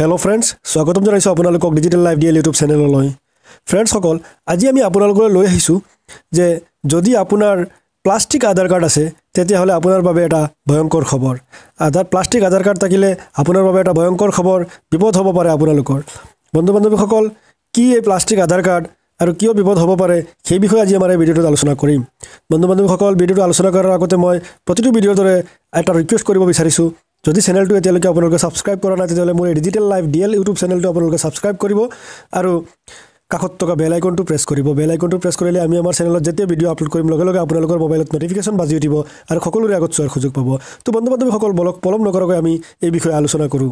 hello' friends স্বাগতম জনাইছোঁ আপোনালোকক ডিজিটেল লাইভ ডিএল ইউটিউব চেনেললৈ ফ্ৰেণ্ডছসকল আজি আমি আপোনালোকলৈ লৈ আহিছোঁ যে যদি আপোনাৰ প্লাষ্টিক আধাৰ কাৰ্ড আছে তেতিয়াহ'লে আপোনাৰ বাবে এটা ভয়ংকৰ খবৰ আধাৰ প্লাষ্টিক আধাৰ কাৰ্ড থাকিলে আপোনাৰ বাবে এটা ভয়ংকৰ খবৰ বিপদ হ'ব পাৰে আপোনালোকৰ বন্ধু বান্ধৱীসকল কি এই প্লাষ্টিক আধাৰ কাৰ্ড আৰু কিয় বিপদ হ'ব পাৰে সেই বিষয়ে আজি আমাৰ এই ভিডিঅ'টোত আলোচনা কৰিম বন্ধু বান্ধৱীসকল ভিডিঅ'টো আলোচনা কৰাৰ আগতে মই প্ৰতিটো ভিডিঅ'ৰ দৰে এটা ৰিকুৱেষ্ট কৰিব বিচাৰিছোঁ যদি চেনেলটো এতিয়ালৈকে আপোনালোকে ছাবস্ক্ৰাইব কৰা নাই তেতিয়াহ'লে মোৰ digital live D L YouTube চেনেলটো আপোনালোকে ছাবস্ক্ৰাইব কৰিব আৰু কাষত থকা বেল আইকনটো প্ৰেছ কৰিব বেল আইকনটো প্ৰেছ কৰিলে আমি আমাৰ চেনেলত যেতিয়া ভিডিঅ' আপলোড কৰিম লগে লগে আপোনালোকৰ মোবাইলত ন'টিফিকেশ্যন বাজি উঠিব আৰু সকলোৰে আগত চোৱাৰ সুযোগ পাব তো বন্ধু বান্ধৱীসকল বলক পলম নকৰাকৈ আমি এই বিষয়ে আলোচনা কৰোঁ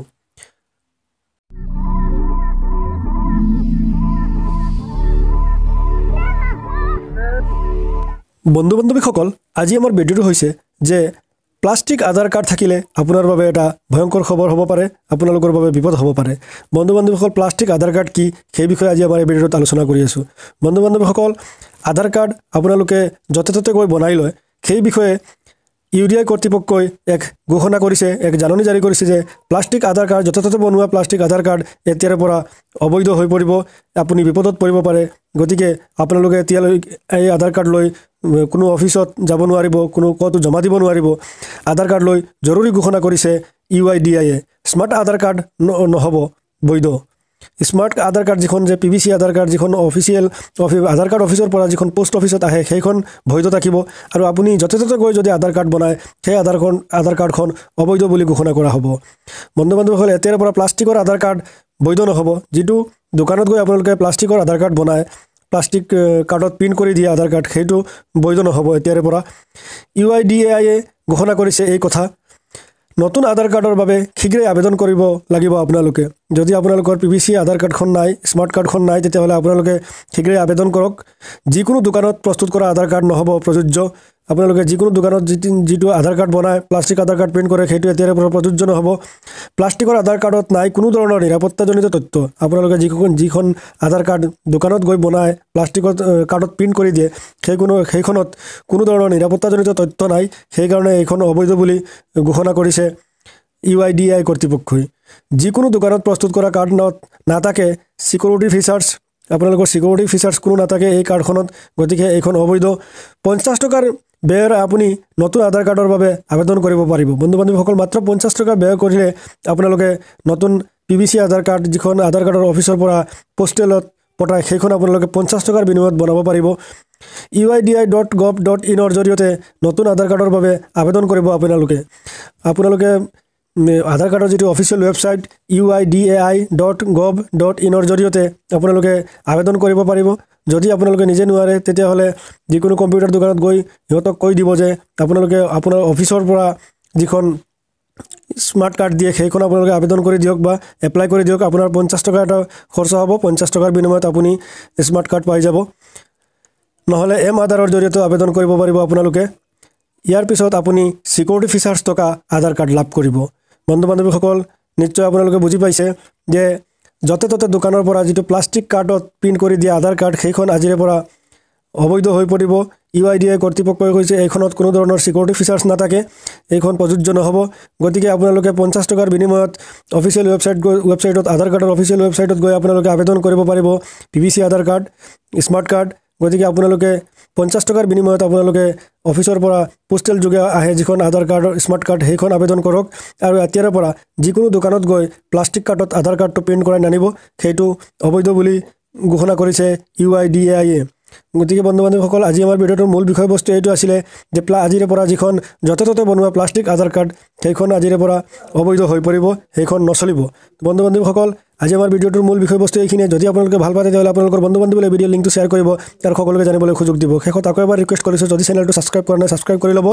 বন্ধু বান্ধৱীসকল আজি আমাৰ ভিডিঅ'টো হৈছে যে প্লাষ্টিক আধাৰ কাৰ্ড থাকিলে আপোনাৰ বাবে এটা ভয়ংকৰ খবৰ হ'ব পাৰে আপোনালোকৰ বাবে বিপদ হ'ব পাৰে বন্ধু বান্ধৱীসকল প্লাষ্টিক আধাৰ কাৰ্ড কি সেই বিষয়ে আজি আমাৰ এই ভিডিঅ'ত আলোচনা কৰি আছোঁ বন্ধু বান্ধৱীসকল আধাৰ কাৰ্ড আপোনালোকে য'তে ত'তে গৈ বনাই লয় সেই বিষয়ে ইউ ডি আই কৰ্তৃপক্ষই এক ঘোষণা কৰিছে এক জাননী জাৰি কৰিছে যে প্লাস্টিক আধাৰ কাৰ্ড যথাযথ প্লাষ্টিক আধাৰ কাৰ্ড এতিয়াৰে পৰা অবৈধ হৈ পৰিব আপুনি বিপদত পৰিব পাৰে গতিকে আপোনালোকে এতিয়ালৈ এই আধাৰ কাৰ্ড লৈ কোনো অফিচত যাব নোৱাৰিব কোনো ক'তো জমা দিব নোৱাৰিব আধাৰ কাৰ্ড লৈ জৰুৰী ঘোষণা কৰিছে U I D A I smart Aadhaar card নহব বৈধ স্মাৰ্ট আধাৰ কাৰ্ড যিখন যে P V C Aadhaar card যিখন অফিচিয়েল অফিচ আধাৰ কাৰ্ড অফিচৰ পৰা যিখন পোষ্ট অফিচত আহে সেইখন বৈধ থাকিব আৰু আপুনি য'তে ত'তে গৈ যদি আধাৰ কাৰ্ড বনায় সেই আধাৰখন আধাৰ কাৰ্ডখন অবৈধ বুলি ঘোষণা কৰা হ'ব বন্ধু বান্ধৱসকল এতিয়াৰ পৰা প্লাষ্টিকৰ আধাৰ কাৰ্ড বৈধ নহ'ব যিটো দোকানত গৈ আপোনালোকে প্লাষ্টিকৰ আধাৰ কাৰ্ড বনায় প্লাষ্টিক কাৰ্ডত প্ৰিণ্ট কৰি দিয়ে আধাৰ কাৰ্ড সেইটো বৈধ নহ'ব এতিয়াৰে পৰা ইউ আই ডি এ আইয়ে ঘোষণা কৰিছে এই কথা নতুন আধাৰ কাৰ্ডৰ বাবে শীঘ্ৰে আবেদন কৰিব লাগিব আপোনালোকে যদি আপোনালোকৰ পি ভি চি আধাৰ কাৰ্ডখন নাই স্মাৰ্ট কাৰ্ডখন নাই তেতিয়াহ'লে আপোনালোকে শীঘ্ৰে আবেদন কৰক যিকোনো দোকানত প্ৰস্তুত কৰা আধাৰ কাৰ্ড নহ'ব প্ৰযোজ্য আপোনালোকে যিকোনো দোকানত যি যিটো আধাৰ কাৰ্ড বনায় প্লাষ্টিক আধাৰ কাৰ্ড প্ৰিণ্ট কৰে সেইটো এতিয়াৰে পৰা প্ৰযোজ্য নহ'ব প্লাষ্টিকৰ আধাৰ কাৰ্ডত নাই কোনো ধৰণৰ নিৰাপত্তাজনিত তথ্য আপোনালোকে যিখন যিখন আধাৰ কাৰ্ড দোকানত গৈ বনাই প্লাষ্টিকত কাৰ্ডত প্ৰিণ্ট কৰি দিয়ে সেই কোনো সেইখনত কোনো ধৰণৰ নিৰাপত্তাজনিত তথ্য নাই সেইকাৰণে এইখন অবৈধ বুলি ঘোষণা কৰিছে ইউ আই ডি আই কৰ্তৃপক্ষই যিকোনো দোকানত প্ৰস্তুত কৰা কাৰ্ডত নাথাকে ছিকিউৰিটি ফিচাৰ্ছ আপোনালোকৰ ছিকিউৰিটি ফিচাৰ্ছ কোনো নাথাকে এই কাৰ্ডখনত গতিকে এইখন অবৈধ পঞ্চাছ টকাৰ ব্যয়ৰ আপুনি নতুন আধাৰ কাৰ্ডৰ বাবে আবেদন কৰিব পাৰিব বন্ধু বান্ধৱীসকল মাত্ৰ পঞ্চাছ টকা ব্যয় কৰিলে আপোনালোকে নতুন P V C Aadhaar card যিখন আধাৰ কাৰ্ডৰ অফিচৰ পৰা পষ্টেলত পঠায় সেইখন আপোনালোকে পঞ্চাছ টকাৰ বিনিময়ত বনাব পাৰিব U I D I dot gov dot ইনৰ জৰিয়তে নতুন আধাৰ কাৰ্ডৰ বাবে আবেদন কৰিব আপোনালোকে আপোনালোকে আধাৰ কাৰ্ডৰ যিটো official website U I D A I dot gov dot ইনৰ জৰিয়তে আপোনালোকে আবেদন কৰিব পাৰিব যদি আপোনালোকে নিজে নোৱাৰে তেতিয়াহ'লে যিকোনো কম্পিউটাৰ দোকানত গৈ সিহঁতক কৈ দিব যে আপোনালোকে আপোনাৰ অফিচৰ পৰা যিখন স্মাৰ্ট কাৰ্ড দিয়ে সেইখন আপোনালোকে আবেদন কৰি দিয়ক বা এপ্লাই কৰি দিয়ক আপোনাৰ পঞ্চাছ টকা এটা খৰচ হ'ব পঞ্চাছ টকাৰ বিনিময়ত আপুনি স্মাৰ্ট কাৰ্ড পাই যাব নহ'লে এম আধাৰৰ জৰিয়তেও আবেদন কৰিব পাৰিব আপোনালোকে ইয়াৰ পিছত আপুনি ছিকিউৰিটি ফিচাৰ্ছ থকা আধাৰ কাৰ্ড লাভ কৰিব বন্ধু বান্ধৱীসকল নিশ্চয় আপোনালোকে বুজি পাইছে যে য'তে ত'তে দোকানৰ পৰা যিটো প্লাষ্টিক কাৰ্ডত প্ৰিণ্ট কৰি দিয়া আধাৰ কাৰ্ড সেইখন আজিৰে পৰা অবৈধ হৈ পৰিব ইউ আই ডি আই কৰ্তৃপক্ষই কৈছে এইখনত কোনো ধৰণৰ চিকিউৰিটি ফিচাৰ্ছ নাথাকে এইখন প্ৰযোজ্য নহ'ব গতিকে আপোনালোকে পঞ্চাছ টকাৰ বিনিময়ত অফিচিয়েল ৱেবছাইট গৈ ৱেবছাইটত আধাৰ কাৰ্ডৰ অফিচিয়েল ৱেবছাইটত গৈ আপোনালোকে আবেদন কৰিব পাৰিব P V C Aadhaar card smart card গতিকে আপোনালোকে পঞ্চাছ টকাৰ বিনিময়ত আপোনালোকে অফিচৰ পৰা পোষ্টেল যোগে আহে যিখন আধাৰ কাৰ্ডৰ স্মাৰ্ট কাৰ্ড সেইখন আবেদন কৰক আৰু এতিয়াৰে পৰা যিকোনো দোকানত গৈ প্লাষ্টিক কাৰ্ডত আধাৰ কাৰ্ডটো প্ৰিণ্ট কৰাই নানিব সেইটো অবৈধ বুলি ঘোষণা কৰিছে U I D A I A গতিকে বন্ধু বান্ধৱীসকল আজি আমাৰ ভিডিঅ'টোৰ মূল বিষয়বস্তু এইটো আছিলে যে প্লা আজিৰে পৰা যিখন য'তে ত'তে বনোৱা প্লাষ্টিক আধাৰ কাৰ্ড সেইখন আজিৰে পৰা অবৈধ হৈ পৰিব সেইখন নচলিব বন্ধু বান্ধৱীসকল আজি আমাৰ ভিডিঅ'টোৰ মূল বিষয়বস্তু এইখিনি যদি আপোনালোকে ভাল পায় তেতিয়াহ'লে আপোনালোকৰ বন্ধু বান্ধৱীলৈ ভিডিঅ' লিংকটো শ্বেয়াৰ কৰিব আৰু সকলোকে জানিবলৈ সুযোগ দিব শেষত আকৌ এবাৰ ৰিকুৱেষ্ট কৰিছোঁ যদি চেনেলটো ছাবস্ক্ৰাইব কৰা নাই ছাবস্ক্ৰাইব কৰি ল'ব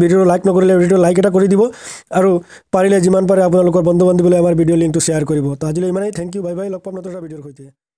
ভিডিঅ'টো লাইক নকৰিলে ভিডিঅ'টো লাইক এটা কৰি দিব আৰু পাৰিলে যিমান পাৰে আপোনালোকৰ বন্ধু বান্ধৱীলৈ আমাৰ ভিডিঅ' লিংকটো শ্বেয়াৰ কৰিব তো আজিলৈ ইমানেই থেংক ইউ বাই বাই লগ পাম নতুন ভিডিঅ'ৰ সৈতে